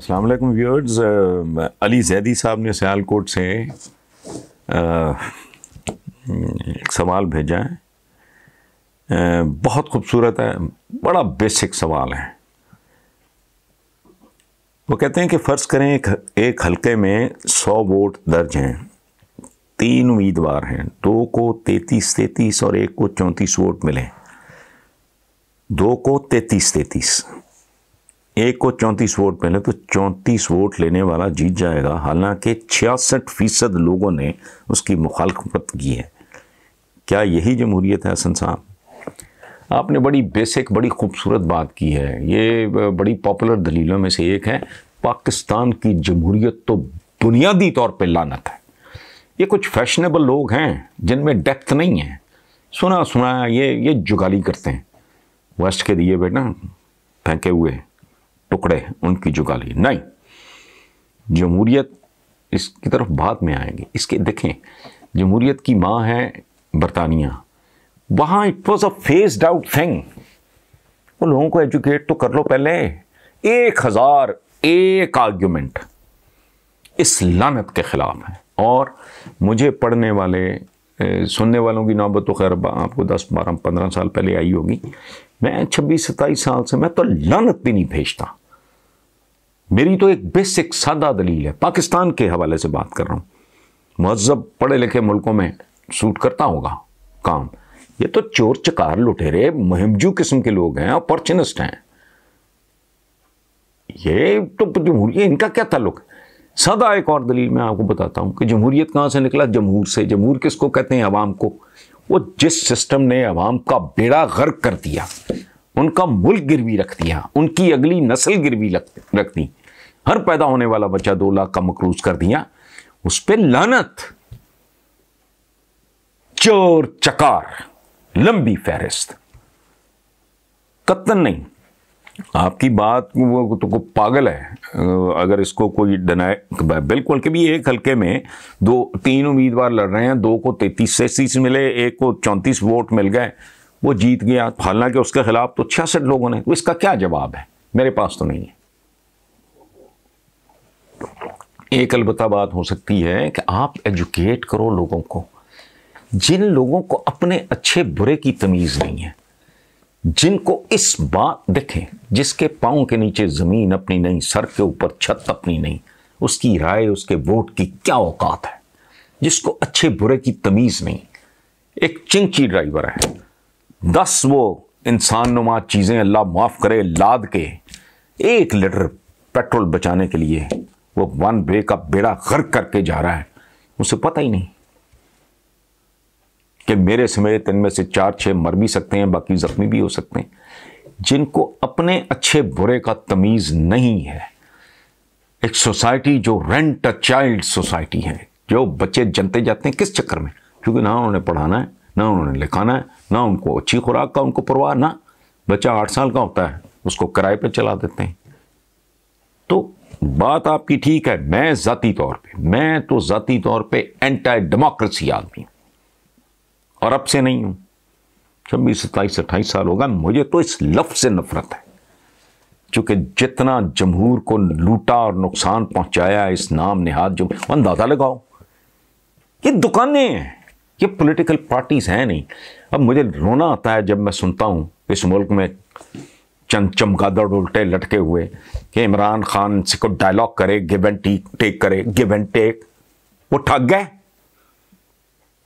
अस्सलाम व्यूअर्स अली जैदी साहब ने सियालकोट से uh, एक सवाल भेजा है uh, बहुत खूबसूरत है बड़ा बेसिक सवाल है वो कहते हैं कि फ़र्ज़ करें एक, एक हलके में सौ वोट दर्ज हैं तीन उम्मीदवार हैं दो को तैतीस तैतीस और एक को चौंतीस वोट मिले दो को तैतीस तैतीस एक को चौंतीस वोट मिले तो चौंतीस वोट लेने वाला जीत जाएगा हालांकि छियासठ फीसद लोगों ने उसकी मुखालफत की है क्या यही जमहूरीत है हसन साहब आपने बड़ी बेसिक बड़ी खूबसूरत बात की है ये बड़ी पॉपुलर दलीलों में से एक है पाकिस्तान की जमहूरीत तो बुनियादी तौर पर लानत है ये कुछ फैशनेबल लोग हैं जिनमें डेप्थ नहीं है सुना सुना ये ये जुगाली करते हैं वेस्ट के दिए बेटा फेंके हुए टुकड़े उनकी जुगाली नहीं जमहूरियत इसकी तरफ बाद में आएंगे इसके देखें जमहूरियत की माँ है बरतानिया वहाँ it was a phased out thing वो लोगों को एजुकेट तो कर लो पहले एक हज़ार एक आर्ग्यूमेंट इस लानत के ख़िलाफ़ है और मुझे पढ़ने वाले सुनने वालों की नौबत तो खैर आपको दस बारह पंद्रह साल पहले आई होगी मैं छब्बीस सत्ताईस साल से मैं तो लानत भी नहीं भेजता मेरी तो एक बेसिक सादा दलील है पाकिस्तान के हवाले से बात कर रहा हूँ महजब पढ़े लिखे मुल्कों में सूट करता होगा काम ये तो चोर चकार लुटेरे मुहिमजू किस्म के लोग हैं अपॉर्चुनिस्ट हैं ये तो जमहूरियत इनका क्या ताल्लुक सदा एक और दलील मैं आपको बताता हूँ कि जमहूरियत कहाँ से निकला जमहूर से जमहूर किसको कहते हैं आवाम को वो जिस सिस्टम ने अवाम का बेड़ा गर्क कर दिया उनका मुल्क गिरवी रख दिया उनकी अगली नस्ल गिरवी रख दी हर पैदा होने वाला बच्चा दो लाख का मकरूज कर दिया उस पर लानत चोर चकार लंबी फहरिस्त कत्तन नहीं आपकी बात वो तो को पागल है अगर इसको कोई डनाए बिल्कुल के भी एक हल्के में दो तीन उम्मीदवार लड़ रहे हैं दो को तैतीस सैंतीस मिले एक को चौंतीस वोट मिल गए वो जीत गया हालांकि उसके खिलाफ तो छियासठ लोगों ने तो इसका क्या जवाब है मेरे पास तो नहीं है एक अलबत्ता बात हो सकती है कि आप एजुकेट करो लोगों को जिन लोगों को अपने अच्छे बुरे की तमीज़ नहीं है जिनको इस बात देखें जिसके पाँव के नीचे ज़मीन अपनी नहीं सर के ऊपर छत अपनी नहीं उसकी राय उसके वोट की क्या औकात है जिसको अच्छे बुरे की तमीज़ नहीं एक चिंची ड्राइवर है दस वो इंसान नुमा चीज़ें अल्लाह माफ़ करे लाद के एक लीटर पेट्रोल बचाने के लिए वो वन वे का बेड़ा गर्क करके जा रहा है उसे पता ही नहीं कि मेरे समेत इनमें से चार छह मर भी सकते हैं बाकी ज़ख्मी भी हो सकते हैं जिनको अपने अच्छे बुरे का तमीज़ नहीं है एक सोसाइटी जो रेंट अ चाइल्ड सोसाइटी है जो बच्चे जनते जाते हैं किस चक्कर में क्योंकि ना उन्होंने पढ़ाना है ना उन्होंने लिखाना है ना उनको अच्छी खुराक का उनको परवाह ना बच्चा आठ साल का होता है उसको किराए पर चला देते हैं तो बात आपकी ठीक है मैं ज़ाती तौर पे मैं तो ज़ाती तौर पे एंटी डेमोक्रेसी आदमी हूं और अब से नहीं हूं छब्बीस सत्ताईस अट्ठाईस साल होगा मुझे तो इस लफ्ज़ से नफरत है चूंकि जितना जमहूर को लूटा और नुकसान पहुंचाया इस नाम नेहाद जो अंदाज़ा लगाओ ये दुकानें हैं ये पॉलिटिकल पार्टीज़ हैं नहीं अब मुझे रोना आता है जब मैं सुनता हूं इस मुल्क में चंद चमगादड़ उल्टे लटके हुए कि इमरान खान से को डायलॉग करे गिव एंड टेक करे गिव एंड टेक वो ठग गए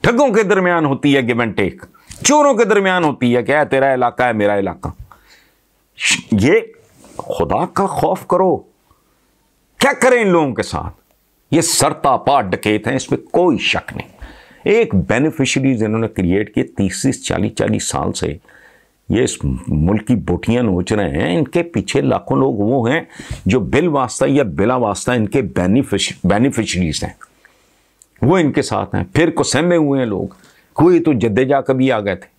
ठगों के दरमियान होती है गिव एंड टेक चोरों के दरमियान होती है क्या है तेरा इलाका है मेरा इलाका ये खुदा का खौफ करो क्या करें इन लोगों के साथ ये सरतापा डकेत हैं इसमें कोई शक नहीं एक बेनिफिशरीज इन्होंने क्रिएट किए तीस तीस चालीस चालीस साल से ये इस मुल्क की बोटियाँ नोच रहे हैं इनके पीछे लाखों लोग वो हैं जो बिल वास्ता या बिला वास्ता इनके बेनिफिश बेनिफिशरीज हैं वो इनके साथ हैं फिर को सहमे हुए हैं लोग कोई तो जद्दे जा कभी आ गए थे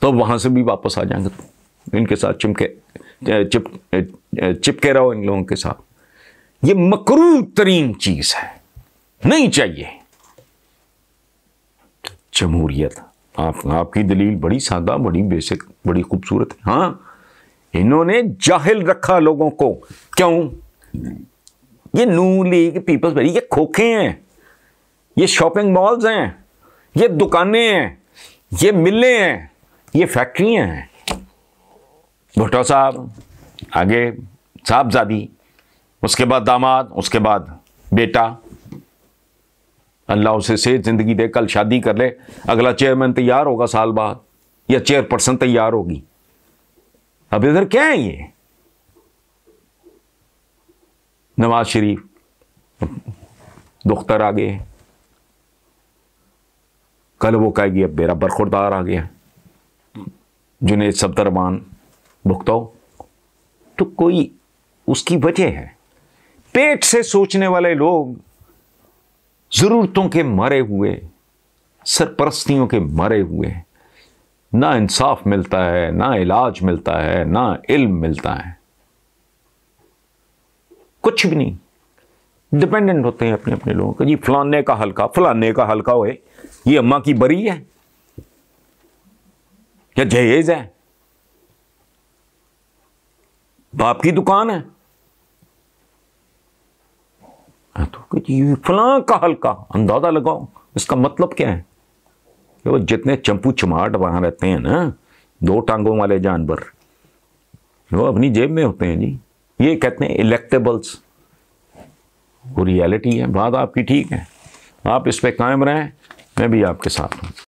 तो वहाँ से भी वापस आ जाएंगे तो। इनके साथ चिपके चिप चिपके रहो इन लोगों के साथ ये मकरू तरीन चीज़ है नहीं चाहिए जमहूरियत आप आपकी दलील बड़ी सादा बड़ी बेसिक बड़ी खूबसूरत है हाँ इन्होंने जाहिल रखा लोगों को क्यों ये नू लीग पीपल्स पर ये खोखे हैं ये शॉपिंग मॉल्स हैं ये दुकानें हैं ये मिले हैं ये फैक्ट्रियां हैं भुट्टो साहब आगे साहबजादी उसके बाद दामाद उसके बाद बेटा अल्लाह उसे सेहत ज़िंदगी दे कल शादी कर ले अगला चेयरमैन तैयार होगा साल बाद या चेयरपर्सन तैयार होगी अब इधर क्या है ये नवाज शरीफ दुख्तर आ गए कल वो कहेगी अब मेरा बरखुरदार आ गया जुनेद सफदरमान भुगताओ तो कोई उसकी वजह है पेट से सोचने वाले लोग ज़रूरतों के मारे हुए सरपरस्तियों के मारे हुए ना इंसाफ मिलता है ना इलाज मिलता है ना इल्म मिलता है कुछ भी नहीं डिपेंडेंट होते हैं अपने अपने लोगों का जी फलाने का हल्का फलाने का हल्का होए ये अम्मा की बरी है या जहेज है बाप की दुकान है तो फलां का हल्का अंदाज़ा लगाओ इसका मतलब क्या है कि वो जितने चंपू चमाट वहां रहते हैं ना दो टांगों वाले जानवर वो अपनी जेब में होते हैं जी ये कहते हैं इलेक्टेबल्स वो रियलिटी है बात आपकी ठीक है आप इस पर कायम रहें मैं भी आपके साथ हूँ